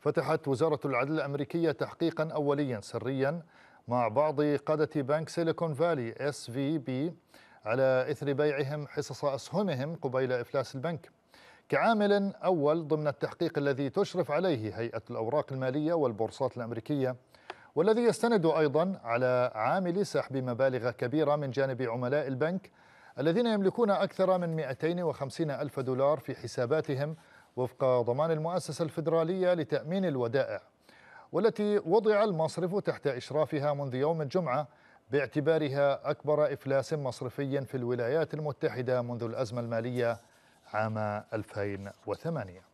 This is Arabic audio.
فتحت وزارة العدل الأمريكية تحقيقا أوليا سريا مع بعض قادة بنك سيليكون فالي اس في بي على إثر بيعهم حصص أسهمهم قبيل إفلاس البنك كعامل أول ضمن التحقيق الذي تشرف عليه هيئة الأوراق المالية والبورصات الأمريكية والذي يستند أيضا على عامل سحب مبالغ كبيرة من جانب عملاء البنك الذين يملكون أكثر من 250 ألف دولار في حساباتهم وفق ضمان المؤسسة الفيدرالية لتأمين الودائع والتي وضع المصرف تحت إشرافها منذ يوم الجمعة باعتبارها أكبر إفلاس مصرفي في الولايات المتحدة منذ الأزمة المالية عام 2008